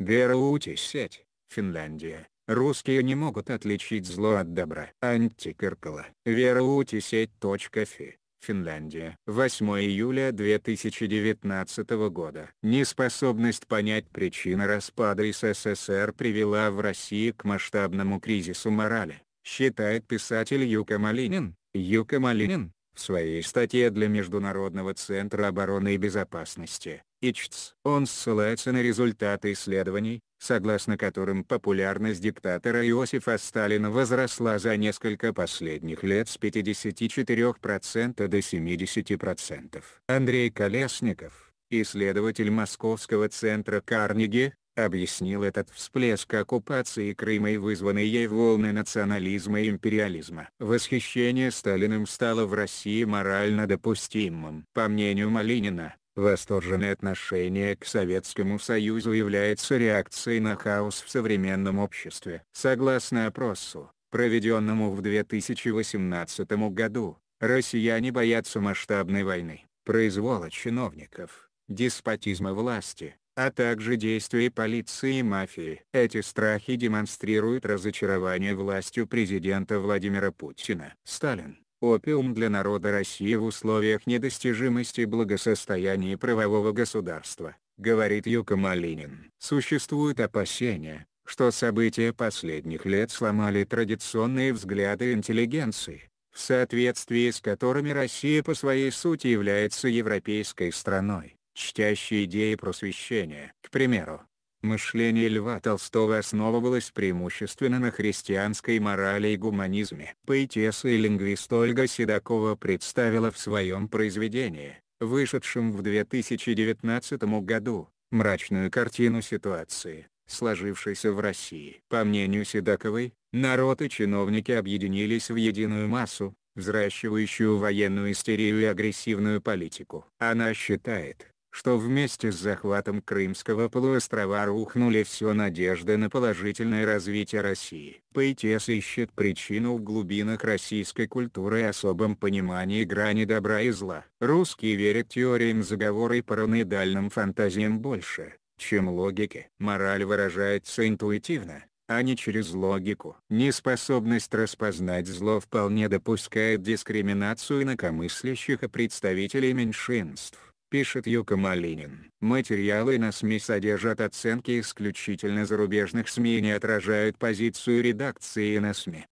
Берутисять, Финляндия. Русские не могут отличить зло от добра. Антикеркала. Веруутисеть.фи. Финляндия. 8 июля 2019 года. Неспособность понять причины распада СССР привела в России к масштабному кризису морали, считает писатель Юка Малинин. Юка Малинин, в своей статье для Международного центра обороны и безопасности, ИЧЦ. Он ссылается на результаты исследований, согласно которым популярность диктатора Иосифа Сталина возросла за несколько последних лет с 54% до 70%. Андрей Колесников, исследователь Московского центра Карнеги, объяснил этот всплеск оккупации Крыма и вызванные ей волны национализма и империализма. Восхищение Сталиным стало в России морально допустимым. По мнению Малинина, Восторженное отношение к Советскому Союзу является реакцией на хаос в современном обществе. Согласно опросу, проведенному в 2018 году, россияне боятся масштабной войны, произвола чиновников, деспотизма власти, а также действий полиции и мафии. Эти страхи демонстрируют разочарование властью президента Владимира Путина. Сталин опиум для народа России в условиях недостижимости благосостояния правового государства, говорит Юка Малинин. Существуют опасения, что события последних лет сломали традиционные взгляды интеллигенции, в соответствии с которыми Россия по своей сути является европейской страной, чтящей идеи просвещения. К примеру, Мышление Льва Толстого основывалось преимущественно на христианской морали и гуманизме. Поэтесса и лингвист Ольга Седокова представила в своем произведении, вышедшем в 2019 году, мрачную картину ситуации, сложившейся в России. По мнению Седоковой, народ и чиновники объединились в единую массу, взращивающую военную истерию и агрессивную политику. Она считает, что вместе с захватом Крымского полуострова рухнули все надежды на положительное развитие России. Поэтесс ищет причину в глубинах российской культуры и особом понимании грани добра и зла. Русские верят теориям заговора и параноидальным фантазиям больше, чем логике. Мораль выражается интуитивно, а не через логику. Неспособность распознать зло вполне допускает дискриминацию инакомыслящих и представителей меньшинств пишет Юка Малинин. Материалы на СМИ содержат оценки исключительно зарубежных СМИ и не отражают позицию редакции на СМИ.